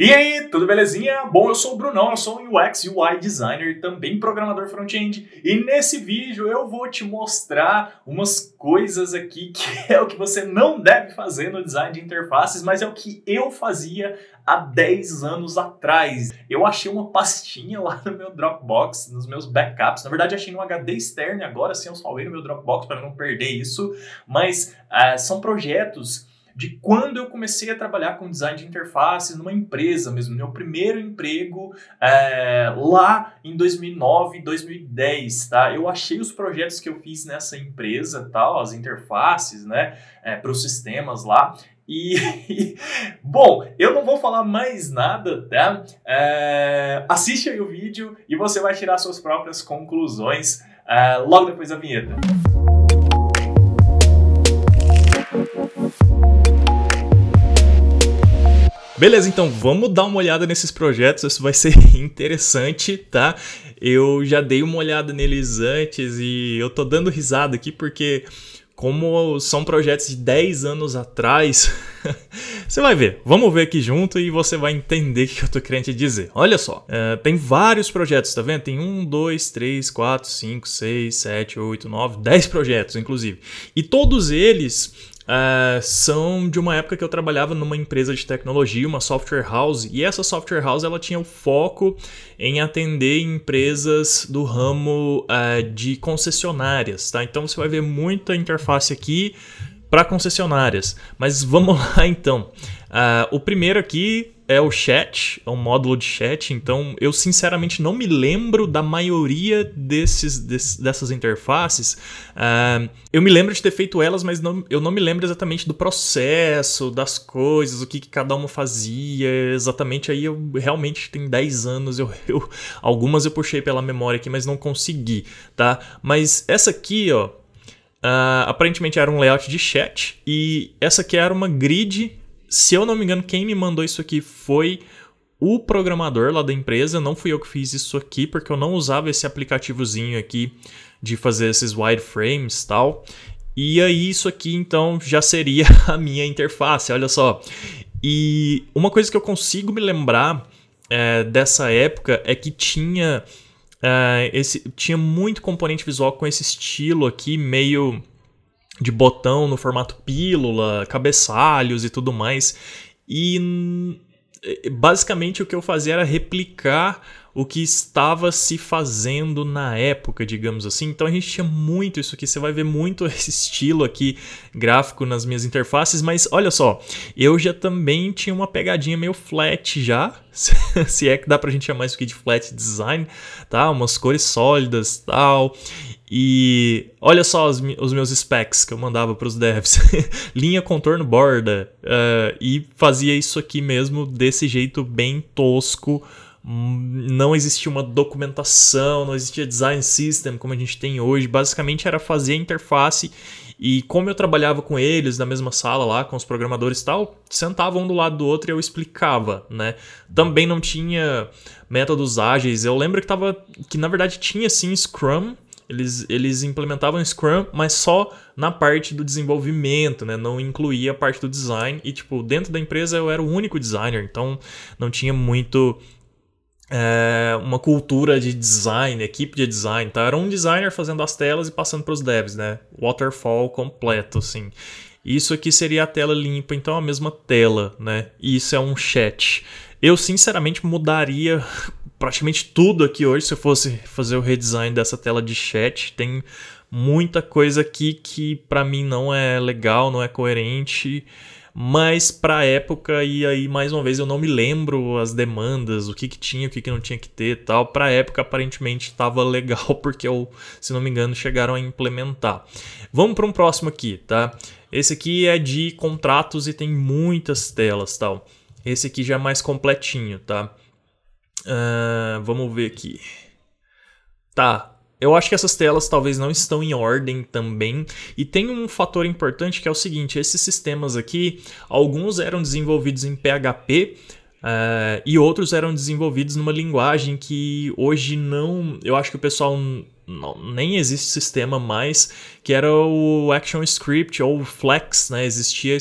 E aí, tudo belezinha? Bom, eu sou o Brunão, eu sou um UX UI designer, também programador front-end, e nesse vídeo eu vou te mostrar umas coisas aqui que é o que você não deve fazer no design de interfaces, mas é o que eu fazia há 10 anos atrás. Eu achei uma pastinha lá no meu Dropbox, nos meus backups. Na verdade, achei no HD externo agora, assim, eu salvei no meu Dropbox para não perder isso, mas uh, são projetos de quando eu comecei a trabalhar com design de interface numa empresa mesmo, meu primeiro emprego é, lá em 2009, 2010, tá? Eu achei os projetos que eu fiz nessa empresa, tal, as interfaces, né, é, para os sistemas lá. E, bom, eu não vou falar mais nada, tá? É, assiste aí o vídeo e você vai tirar suas próprias conclusões é, logo depois da vinheta. Música Beleza, então vamos dar uma olhada nesses projetos, isso vai ser interessante, tá? Eu já dei uma olhada neles antes e eu tô dando risada aqui porque como são projetos de 10 anos atrás, você vai ver. Vamos ver aqui junto e você vai entender o que eu tô querendo te dizer. Olha só, é, tem vários projetos, tá vendo? Tem 1, 2, 3, 4, 5, 6, 7, 8, 9, 10 projetos, inclusive. E todos eles uh, são de uma época que eu trabalhava numa empresa de tecnologia, uma software house, e essa software house ela tinha o foco em atender empresas do ramo uh, de concessionárias, tá? Então você vai ver muita interface aqui para concessionárias. Mas vamos lá então. Uh, o primeiro aqui é o chat, é um módulo de chat, então eu sinceramente não me lembro da maioria desses, dessas interfaces. Uh, eu me lembro de ter feito elas, mas não, eu não me lembro exatamente do processo, das coisas, o que, que cada uma fazia exatamente. Aí eu realmente tem 10 anos, eu, eu, algumas eu puxei pela memória aqui, mas não consegui, tá? Mas essa aqui, ó, Uh, aparentemente era um layout de chat. E essa aqui era uma grid. Se eu não me engano, quem me mandou isso aqui foi o programador lá da empresa. Não fui eu que fiz isso aqui, porque eu não usava esse aplicativozinho aqui de fazer esses wireframes e tal. E aí, isso aqui então já seria a minha interface, olha só. E uma coisa que eu consigo me lembrar é, dessa época é que tinha Uh, esse, tinha muito componente visual com esse estilo aqui, meio de botão no formato pílula, cabeçalhos e tudo mais. E basicamente o que eu fazia era replicar o que estava se fazendo na época, digamos assim. Então a gente tinha muito isso aqui, você vai ver muito esse estilo aqui gráfico nas minhas interfaces, mas olha só, eu já também tinha uma pegadinha meio flat já, se é que dá pra gente chamar isso aqui de flat design, tá? Umas cores sólidas, tal. E olha só os, os, meus specs que eu mandava para os devs. Linha, contorno, borda. Uh, e fazia isso aqui mesmo, desse jeito bem tosco, não existia uma documentação, não existia design system como a gente tem hoje. Basicamente era fazer a interface e como eu trabalhava com eles na mesma sala lá, com os programadores e tal, sentavam um do lado do outro e eu explicava, né? Também não tinha métodos ágeis. Eu lembro que tava que na verdade tinha sim Scrum, eles, eles implementavam Scrum, mas só na parte do desenvolvimento, né? Não incluía a parte do design. E, tipo, dentro da empresa eu era o único designer, então não tinha muito é, uma cultura de design, equipe de design, tá? Era um designer fazendo as telas e passando para os devs, né? Waterfall completo, assim. Isso aqui seria a tela limpa, então a mesma tela, né? E isso é um chat. Eu, sinceramente, mudaria praticamente tudo aqui hoje se eu fosse fazer o redesign dessa tela de chat. Tem muita coisa aqui que, para mim, não é legal, não é coerente mas para época, e aí mais uma vez eu não me lembro as demandas, o que, que tinha, o que, que não tinha que ter e tal. Para época, aparentemente estava legal, porque eu, se não me engano, chegaram a implementar. Vamos para um próximo aqui, tá? Esse aqui é de contratos e tem muitas telas tal. Esse aqui já é mais completinho, tá? Uh, vamos ver aqui. Tá, eu acho que essas telas talvez não estão em ordem também, e tem um fator importante que é o seguinte: esses sistemas aqui, alguns eram desenvolvidos em PHP, Uh, eh, e outros eram desenvolvidos numa linguagem que hoje não. Eu acho que o pessoal. Não, nem existe sistema mais, que era o ActionScript ou Flex, né? Existia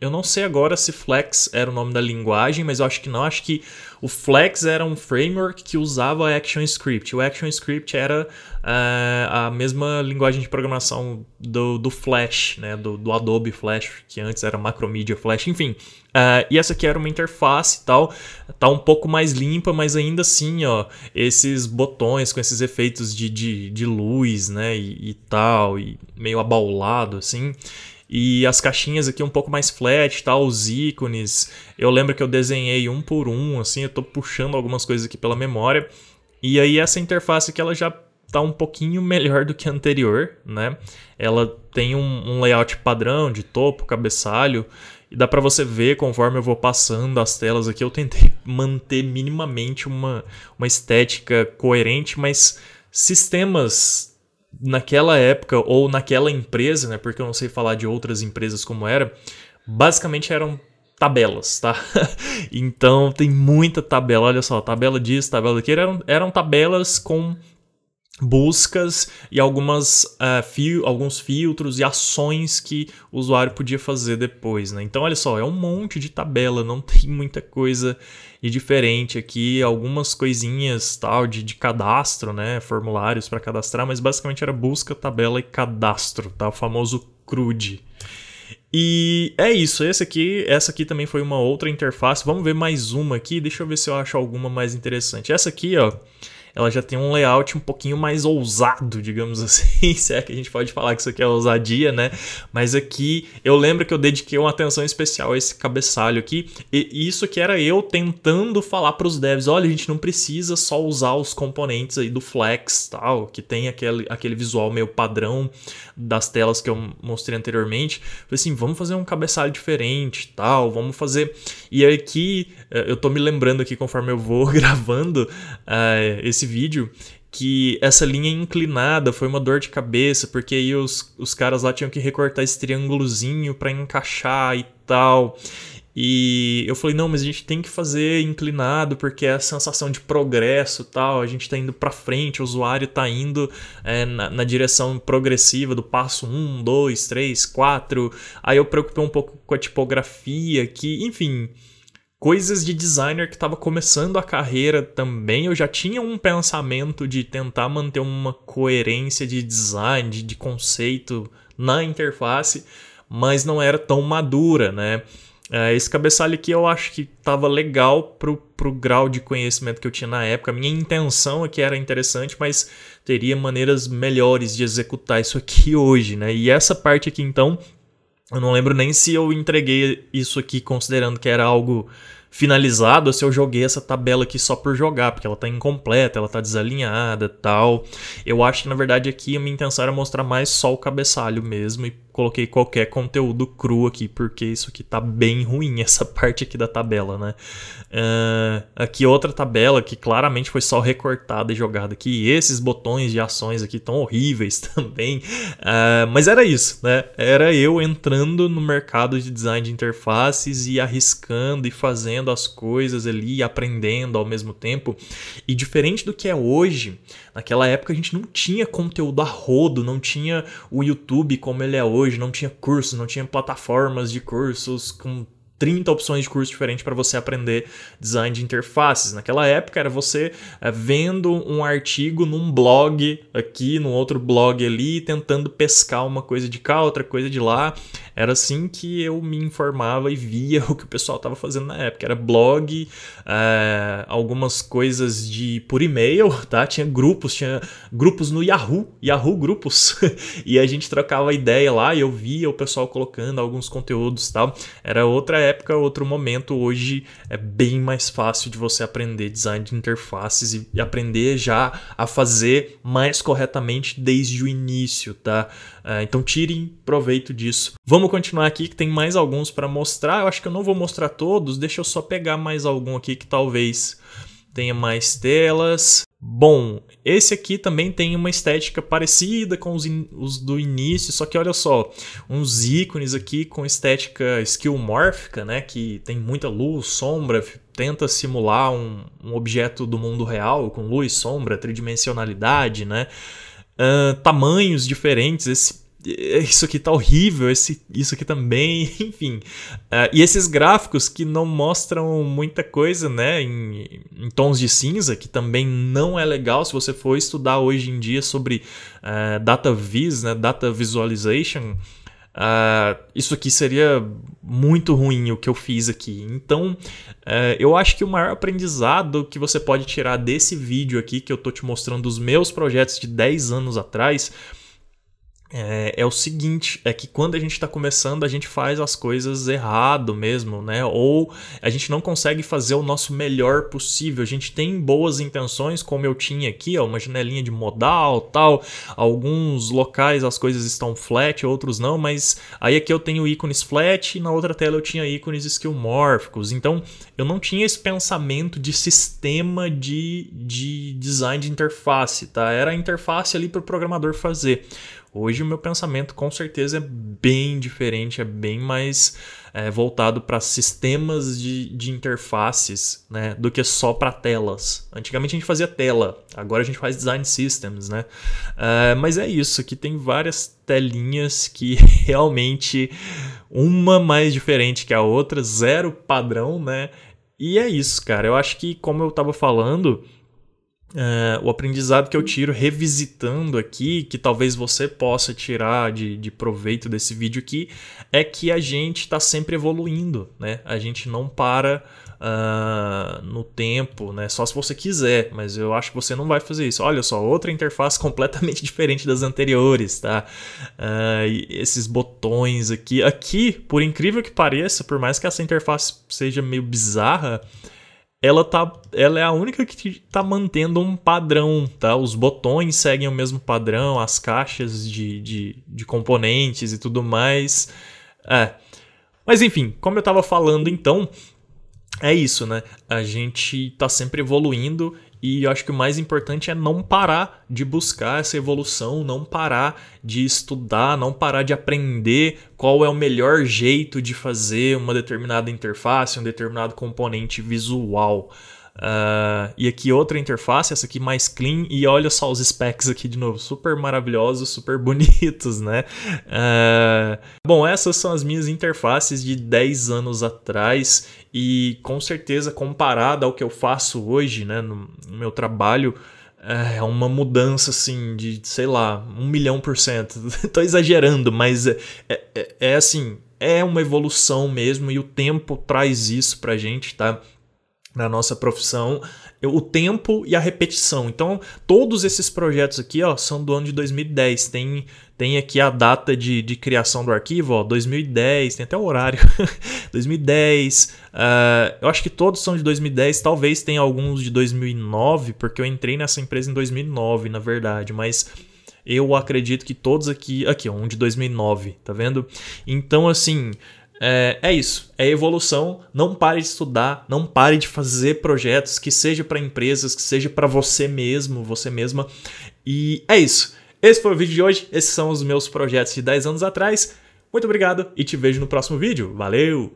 eu não sei agora se Flex era o nome da linguagem, mas eu acho que não. Acho que o Flex era um framework que usava ActionScript. O ActionScript era uh, a mesma linguagem de programação do, do Flash, né? Do, do, Adobe Flash, que antes era Macromedia Flash, enfim. Uh, e essa aqui era uma interface e tal, tá um pouco mais limpa, mas ainda assim, ó, esses botões com esses efeitos de, de, de luz, né, e, e tal, e meio abaulado, assim, e as caixinhas aqui um pouco mais flat, tá? Os ícones. Eu lembro que eu desenhei um por um, assim, eu tô puxando algumas coisas aqui pela memória. E aí essa interface que ela já tá um pouquinho melhor do que a anterior, né? Ela tem um, um layout padrão de topo, cabeçalho, e dá para você ver conforme eu vou passando as telas aqui. Eu tentei manter minimamente uma, uma estética coerente, mas sistemas naquela época ou naquela empresa, né? Porque eu não sei falar de outras empresas como era, basicamente eram tabelas, tá? então tem muita tabela, olha só, tabela disso, tabela daquilo, eram, eram tabelas com buscas e algumas uh, eh, fio, alguns filtros e ações que o usuário podia fazer depois, né? Então olha só, é um monte de tabela, não tem muita coisa e diferente aqui, algumas coisinhas tal de, de cadastro, né, formulários para cadastrar, mas basicamente era busca, tabela e cadastro, tá? O famoso CRUD. E é isso, esse aqui, essa aqui também foi uma outra interface. Vamos ver mais uma aqui, deixa eu ver se eu acho alguma mais interessante. Essa aqui, ó, ela já tem um layout um pouquinho mais ousado, digamos assim, se é que a gente pode falar que isso aqui é ousadia, né? Mas aqui eu lembro que eu dediquei uma atenção especial a esse cabeçalho aqui, e isso que era eu tentando falar para os devs, olha, a gente não precisa só usar os componentes aí do Flex, tal, que tem aquele, aquele visual meio padrão das telas que eu mostrei anteriormente. Falei assim, vamos fazer um cabeçalho diferente, tal, vamos fazer. E aqui eh, eu tô me lembrando aqui conforme eu vou gravando uh, esse esse vídeo que essa linha é inclinada foi uma dor de cabeça, porque aí os, os caras lá tinham que recortar esse triângulozinho para encaixar e tal. E eu falei, não, mas a gente tem que fazer inclinado, porque é a sensação de progresso tal, a gente está indo para frente, o usuário está indo é, na, na, direção progressiva do passo 1, 2, 3, 4. Aí eu preocupei um pouco com a tipografia, que, enfim, coisas de designer que estava começando a carreira também. Eu já tinha um pensamento de tentar manter uma coerência de design, de, de conceito na interface, mas não era tão madura, né? É, esse cabeçalho aqui eu acho que estava legal pro, pro grau de conhecimento que eu tinha na época. A minha intenção aqui era interessante, mas teria maneiras melhores de executar isso aqui hoje, né? E essa parte aqui, então, eu não lembro nem se eu entreguei isso aqui considerando que era algo finalizado ou se eu joguei essa tabela aqui só por jogar, porque ela tá incompleta, ela tá desalinhada tal. Eu acho que na verdade aqui a minha intenção era mostrar mais só o cabeçalho mesmo e coloquei qualquer conteúdo cru aqui, porque isso aqui tá bem ruim, essa parte aqui da tabela, né? Uh, aqui outra tabela que claramente foi só recortada e jogada aqui. E esses botões de ações aqui tão horríveis também. Uh, mas era isso, né? Era eu entrando no mercado de design de interfaces e arriscando e fazendo as coisas ali, aprendendo ao mesmo tempo. E diferente do que é hoje, naquela época a gente não tinha conteúdo a rodo, não tinha o YouTube como ele é hoje hoje não tinha curso, não tinha plataformas de cursos com 30 opções de curso diferentes para você aprender design de interfaces. Naquela época era você eh, vendo um artigo num blog aqui, num outro blog ali, tentando pescar uma coisa de cá, outra coisa de lá, era assim que eu me informava e via o que o pessoal estava fazendo na época. Era blog, é, algumas coisas de por e-mail, tá? Tinha grupos, tinha grupos no Yahoo, Yahoo Grupos. e a gente trocava ideia lá e eu via o pessoal colocando alguns conteúdos e tal. Era outra época, outro momento. Hoje é bem mais fácil de você aprender design de interfaces e, e aprender já a fazer mais corretamente desde o início, tá? É, então tirem proveito disso. Vamos Vamos continuar aqui que tem mais alguns para mostrar. Eu acho que eu não vou mostrar todos. Deixa eu só pegar mais algum aqui que talvez tenha mais telas. Bom, esse aqui também tem uma estética parecida com os, os, do início, só que olha só, uns ícones aqui com estética skillmórfica, né, que tem muita luz, sombra, tenta simular um, um objeto do mundo real com luz, sombra, tridimensionalidade, né, uh, tamanhos diferentes, esse é, isso aqui tá horrível, esse, isso aqui também, enfim. Uh, e esses gráficos que não mostram muita coisa, né, em, em, tons de cinza, que também não é legal se você for estudar hoje em dia sobre uh, data viz, né, data visualization. Uh, isso aqui seria muito ruim o que eu fiz aqui. Então, uh, eu acho que o maior aprendizado que você pode tirar desse vídeo aqui, que eu tô te mostrando dos meus projetos de 10 anos atrás, é, é, o seguinte, é que quando a gente está começando, a gente faz as coisas errado mesmo, né? Ou a gente não consegue fazer o nosso melhor possível. A gente tem boas intenções, como eu tinha aqui, ó, uma janelinha de modal, tal. Alguns locais as coisas estão flat, outros não, mas aí aqui eu tenho ícones flat e na outra tela eu tinha ícones esquiomórficos. Então, eu não tinha esse pensamento de sistema de, de design de interface, tá? Era a interface ali para o programador fazer. Hoje o meu pensamento com certeza é bem diferente, é bem mais é, voltado para sistemas de, de interfaces né, do que só para telas. Antigamente a gente fazia tela, agora a gente faz design systems. Né? É, mas é isso, que tem várias telinhas que realmente uma mais diferente que a outra, zero padrão, né? E é isso, cara. Eu acho que, como eu estava falando, é, o aprendizado que eu tiro revisitando aqui, que talvez você possa tirar de, de proveito desse vídeo aqui, é que a gente está sempre evoluindo, né? A gente não para uh, no tempo, né? Só se você quiser, mas eu acho que você não vai fazer isso. Olha só, outra interface completamente diferente das anteriores, tá? Uh, esses botões aqui. Aqui, por incrível que pareça, por mais que essa interface seja meio bizarra, ela tá ela é a única que tá mantendo um padrão, tá? Os botões seguem o mesmo padrão, as caixas de, de, de componentes e tudo mais. É. Mas enfim, como eu estava falando então, é isso, né? A gente está sempre evoluindo e eu acho que o mais importante é não parar de buscar essa evolução, não parar de estudar, não parar de aprender qual é o melhor jeito de fazer uma determinada interface, um determinado componente visual. Uh, e aqui outra interface, essa aqui mais clean, e olha só os specs aqui de novo, super maravilhosos, super bonitos, né? Uh, bom, essas são as minhas interfaces de 10 anos atrás, e com certeza comparada ao que eu faço hoje, né, no, meu trabalho, eh, é uma mudança assim de, sei lá, um milhão por cento. Tô exagerando, mas é, é, é, é assim, é uma evolução mesmo, e o tempo traz isso pra gente, tá? na nossa profissão, o tempo e a repetição. Então, todos esses projetos aqui ó, são do ano de 2010. Tem, tem aqui a data de, de criação do arquivo, ó, 2010, tem até o horário. 2010. Uh, ah, eu acho que todos são de 2010, talvez tenha alguns de 2009, porque eu entrei nessa empresa em 2009, na verdade, mas eu acredito que todos aqui. Aqui, um de 2009, tá vendo? Então, assim. É, é isso, é evolução. Não pare de estudar, não pare de fazer projetos, que seja para empresas, que seja para você mesmo, você mesma. E é isso. Esse foi o vídeo de hoje. Esses são os meus projetos de 10 anos atrás. Muito obrigado e te vejo no próximo vídeo. Valeu!